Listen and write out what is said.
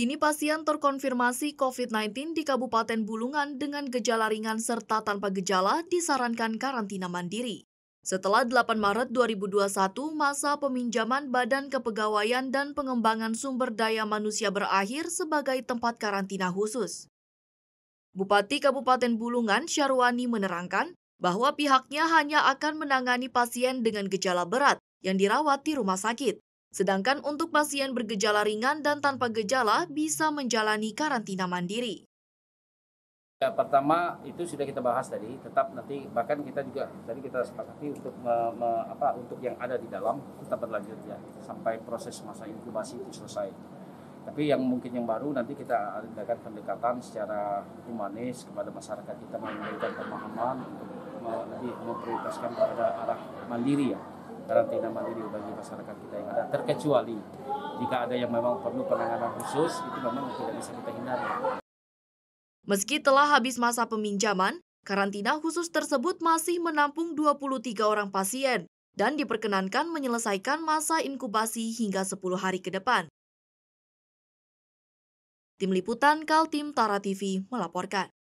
Kini pasien terkonfirmasi COVID-19 di Kabupaten Bulungan dengan gejala ringan serta tanpa gejala disarankan karantina mandiri. Setelah 8 Maret 2021, masa peminjaman Badan Kepegawaian dan Pengembangan Sumber Daya Manusia berakhir sebagai tempat karantina khusus. Bupati Kabupaten Bulungan Syarwani menerangkan bahwa pihaknya hanya akan menangani pasien dengan gejala berat yang dirawat di rumah sakit. Sedangkan untuk pasien bergejala ringan dan tanpa gejala bisa menjalani karantina mandiri. Ya, pertama itu sudah kita bahas tadi, tetap nanti bahkan kita juga tadi kita sepakati untuk me, me, apa untuk yang ada di dalam kita berlanjut ya sampai proses masa inkubasi itu selesai. Tapi yang mungkin yang baru nanti kita adakan pendekatan secara humanis kepada masyarakat kita memberikan pemahaman untuk lebih memprioritaskan pada arah mandiri ya karantina mandiri bagi masyarakat kita yang ada terkecuali jika ada yang memang perlu penanganan khusus itu memang tidak bisa kita hindari. Meski telah habis masa peminjaman, karantina khusus tersebut masih menampung 23 orang pasien dan diperkenankan menyelesaikan masa inkubasi hingga 10 hari ke depan. Tim Liputan Kaltim Tara TV melaporkan.